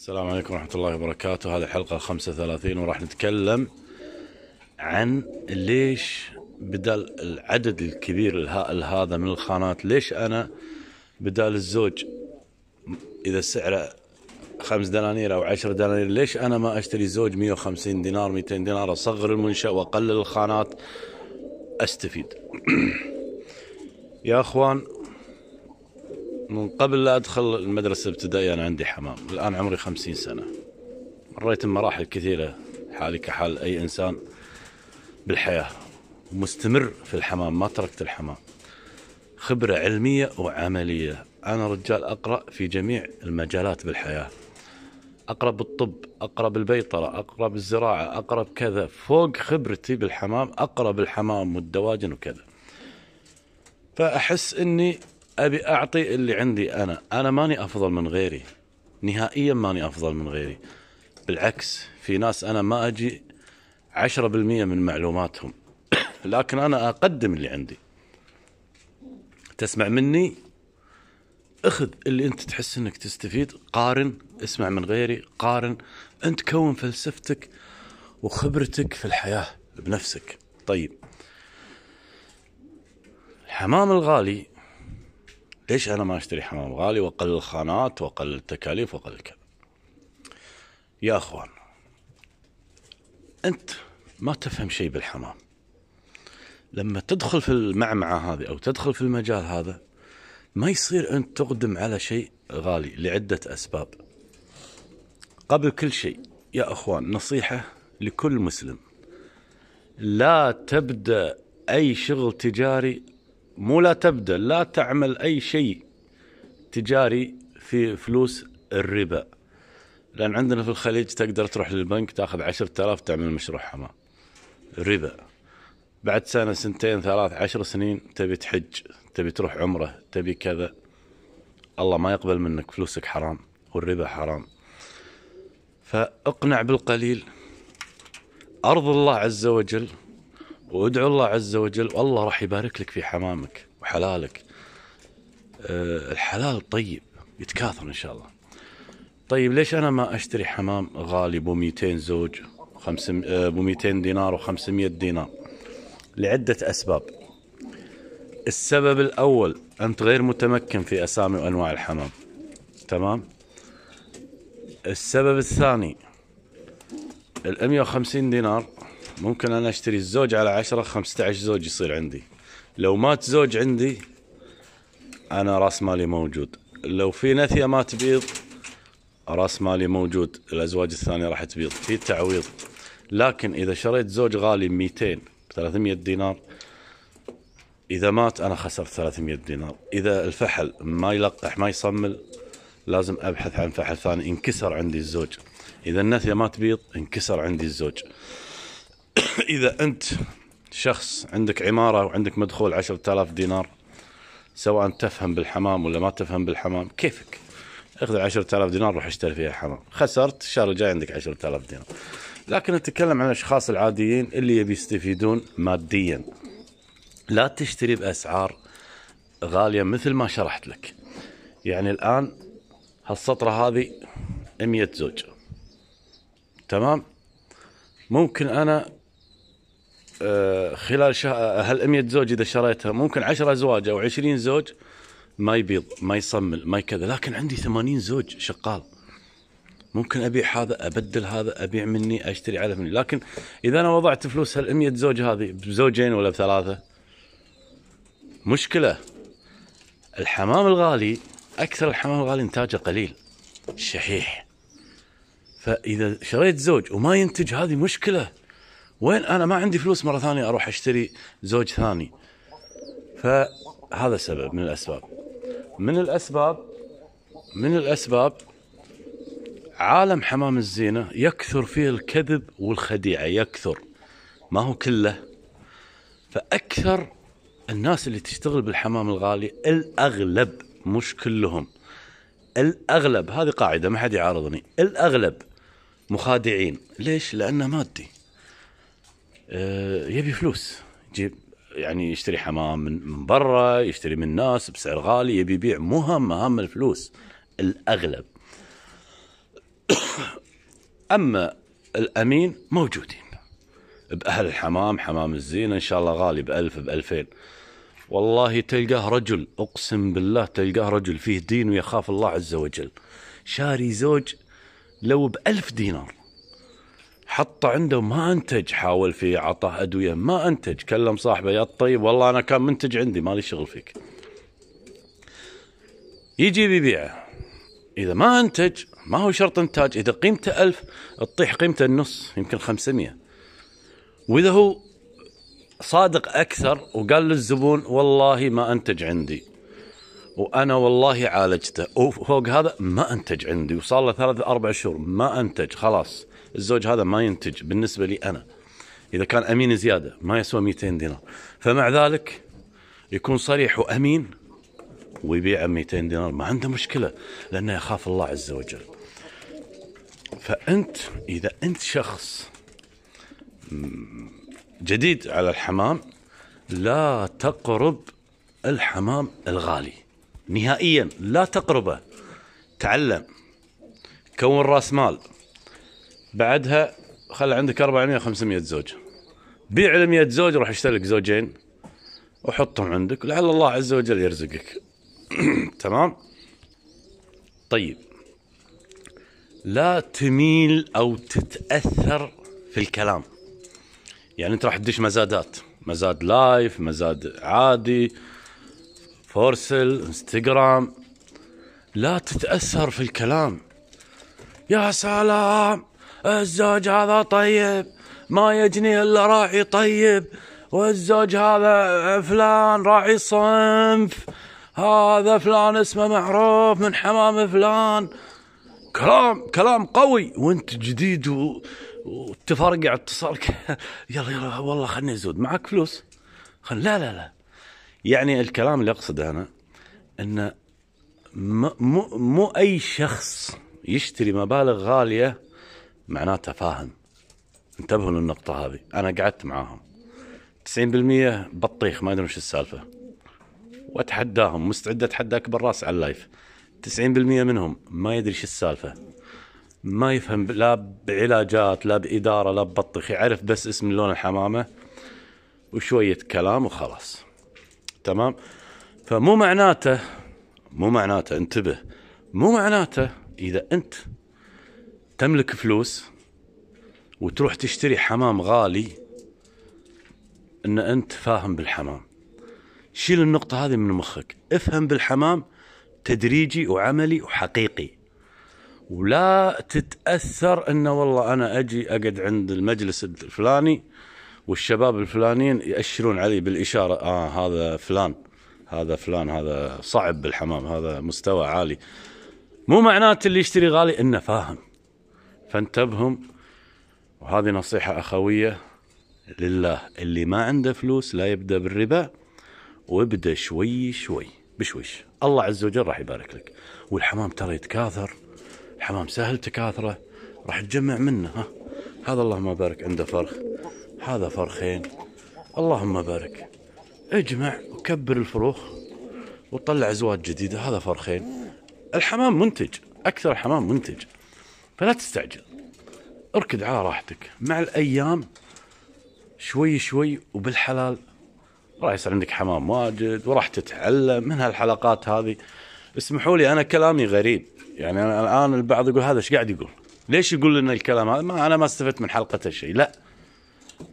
السلام عليكم ورحمة الله وبركاته هذه الحلقة 35 وراح نتكلم عن ليش بدل العدد الكبير الهائل هذا من الخانات ليش أنا بدل الزوج إذا سعره خمس دنانير أو عشر دنانير ليش أنا ما أشتري زوج 150 دينار 200 دينار أصغر المنشأ وأقلل الخانات أستفيد يا أخوان من قبل لا أدخل المدرسة الابتدائية أنا عندي حمام الآن عمري خمسين سنة مريت بمراحل كثيرة حالي كحال أي إنسان بالحياة ومستمر في الحمام ما تركت الحمام خبرة علمية وعملية أنا رجال أقرأ في جميع المجالات بالحياة أقرأ بالطب أقرأ بالبيطرة أقرأ بالزراعة أقرأ بكذا فوق خبرتي بالحمام أقرأ بالحمام والدواجن وكذا فأحس أني ابي اعطي اللي عندي انا انا ماني افضل من غيري نهائيا ماني افضل من غيري بالعكس في ناس انا ما اجي 10% من معلوماتهم لكن انا اقدم اللي عندي تسمع مني اخذ اللي انت تحس انك تستفيد قارن اسمع من غيري قارن انت كون فلسفتك وخبرتك في الحياه بنفسك طيب الحمام الغالي ليش انا ما اشتري حمام غالي واقل الخانات واقل التكاليف واقل كذا يا اخوان انت ما تفهم شيء بالحمام لما تدخل في المعمعه هذه او تدخل في المجال هذا ما يصير انت تقدم على شيء غالي لعده اسباب قبل كل شيء يا اخوان نصيحه لكل مسلم لا تبدا اي شغل تجاري مو لا تبدا لا تعمل أي شيء تجاري في فلوس الربا لأن عندنا في الخليج تقدر تروح للبنك تاخذ 10000 تعمل مشروع حمام ربا بعد سنة سنتين ثلاث عشر سنين تبي تحج تبي تروح عمرة تبي كذا الله ما يقبل منك فلوسك حرام والربا حرام فاقنع بالقليل أرض الله عز وجل وادعو الله عز وجل والله راح يبارك لك في حمامك وحلالك أه الحلال طيب يتكاثر ان شاء الله طيب ليش انا ما اشتري حمام غالي ب 200 زوج آه، ب 200 دينار و500 دينار لعده اسباب السبب الاول انت غير متمكن في اسامي وانواع الحمام تمام السبب الثاني ال 150 دينار ممكن انا اشتري الزوج على 10 15 زوج يصير عندي لو مات زوج عندي انا راس مالي موجود لو في نثيه ما تبيض راس مالي موجود الازواج الثانيه راح تبيض في تعويض لكن اذا شريت زوج غالي 200 ب 300 دينار اذا مات انا خسرت 300 دينار اذا الفحل ما يلقح ما يصمل لازم ابحث عن فحل ثاني انكسر عندي الزوج اذا النثيه ما تبيض انكسر عندي الزوج اذا انت شخص عندك عماره وعندك مدخول 10000 دينار سواء تفهم بالحمام ولا ما تفهم بالحمام كيفك اخذ 10000 دينار روح اشتري فيها حمام خسرت الشهر الجاي عندك 10000 دينار لكن نتكلم عن الاشخاص العاديين اللي يبي يستفيدون ماديا لا تشتري باسعار غاليه مثل ما شرحت لك يعني الان هالسطره هذه 100 زوج تمام ممكن انا آه، خلال شه... آه، هال 100 زوج اذا شريتها ممكن 10 ازواج او 20 زوج ما يبيض ما يصمل ما كذا لكن عندي 80 زوج شغال ممكن ابيع هذا ابدل هذا ابيع مني اشتري على مني لكن اذا انا وضعت فلوس هال 100 زوج هذه بزوجين ولا بثلاثه مشكله الحمام الغالي اكثر الحمام الغالي انتاجه قليل شحيح فاذا شريت زوج وما ينتج هذه مشكله وين انا ما عندي فلوس مره ثانيه اروح اشتري زوج ثاني فهذا سبب من الاسباب من الاسباب من الاسباب عالم حمام الزينه يكثر فيه الكذب والخديعه يكثر ما هو كله فاكثر الناس اللي تشتغل بالحمام الغالي الاغلب مش كلهم الاغلب هذه قاعده ما حد يعارضني الاغلب مخادعين ليش لانه مادي آه، يبي فلوس يجيب يعني يشتري حمام من برا يشتري من ناس بسعر غالي يبي يبيع مو هم هم الفلوس الاغلب اما الامين موجودين باهل الحمام حمام الزينه ان شاء الله غالي بألف بألفين والله تلقاه رجل اقسم بالله تلقاه رجل فيه دين ويخاف الله عز وجل شاري زوج لو بألف دينار حطه عنده ما انتج حاول فيه اعطاه ادويه ما انتج كلم صاحبه يا الطيب والله انا كان منتج عندي مالي شغل فيك يجي يبيعه اذا ما انتج ما هو شرط انتاج اذا قيمته ألف تطيح قيمته النص يمكن 500 واذا هو صادق اكثر وقال للزبون والله ما انتج عندي وانا والله عالجته وفوق هذا ما انتج عندي وصار له ثلاث اربع شهور ما انتج خلاص الزوج هذا ما ينتج بالنسبه لي انا اذا كان امين زياده ما يسوى 200 دينار فمع ذلك يكون صريح وامين ويبيع 200 دينار ما عنده مشكله لانه يخاف الله عز وجل فانت اذا انت شخص جديد على الحمام لا تقرب الحمام الغالي نهائيا لا تقربه تعلم كون راس مال بعدها خلى عندك 400 500 زوج بيع ال 100 زوج روح اشتري لك زوجين وحطهم عندك لعل الله عز وجل يرزقك تمام طيب لا تميل او تتاثر في الكلام يعني انت راح تدش مزادات مزاد لايف مزاد عادي فورسل انستغرام لا تتاثر في الكلام يا سلام الزوج هذا طيب ما يجني الا راعي طيب والزوج هذا فلان راعي صنف هذا فلان اسمه معروف من حمام فلان كلام كلام قوي وانت جديد و... وتفرقع اتصالك يلا يلا والله خلني ازود معك فلوس خل... لا لا لا يعني الكلام اللي اقصده انا ان م... مو مو اي شخص يشتري مبالغ غاليه معناته فاهم انتبهوا للنقطة هذه أنا قعدت معاهم 90% بطيخ ما يدرون شو السالفة وأتحداهم مستعد أتحدى أكبر راس على اللايف 90% منهم ما يدري شو السالفة ما يفهم لا بعلاجات لا بإدارة لا ببطيخ يعرف بس اسم لون الحمامة وشوية كلام وخلاص تمام فمو معناته مو معناته انتبه مو معناته إذا أنت تملك فلوس وتروح تشتري حمام غالي ان انت فاهم بالحمام شيل النقطة هذه من مخك افهم بالحمام تدريجي وعملي وحقيقي ولا تتأثر انه والله انا اجي اقعد عند المجلس الفلاني والشباب الفلانيين يأشرون علي بالإشارة آه هذا فلان هذا فلان هذا صعب بالحمام هذا مستوى عالي مو معناته اللي يشتري غالي انه فاهم فانتبهم وهذه نصيحة أخوية لله اللي ما عنده فلوس لا يبدأ بالربا وابدأ شوي شوي بشويش الله عز وجل راح يبارك لك والحمام ترى يتكاثر الحمام سهل تكاثره راح تجمع منه ها هذا اللهم بارك عنده فرخ هذا فرخين اللهم بارك اجمع وكبر الفروخ وطلع ازواج جديده هذا فرخين الحمام منتج اكثر حمام منتج فلا تستعجل اركد على راحتك مع الايام شوي شوي وبالحلال راح يصير عندك حمام واجد وراح تتعلم من هالحلقات هذه اسمحوا لي انا كلامي غريب يعني انا الان البعض يقول هذا ايش قاعد يقول؟ ليش يقول لنا الكلام هذا؟ ما انا ما استفدت من حلقته شيء، لا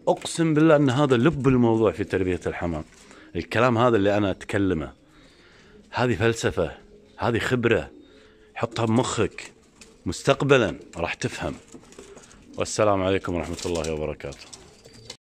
اقسم بالله ان هذا لب الموضوع في تربيه الحمام. الكلام هذا اللي انا اتكلمه هذه فلسفه، هذه خبره، حطها بمخك. مستقبلا راح تفهم والسلام عليكم ورحمه الله وبركاته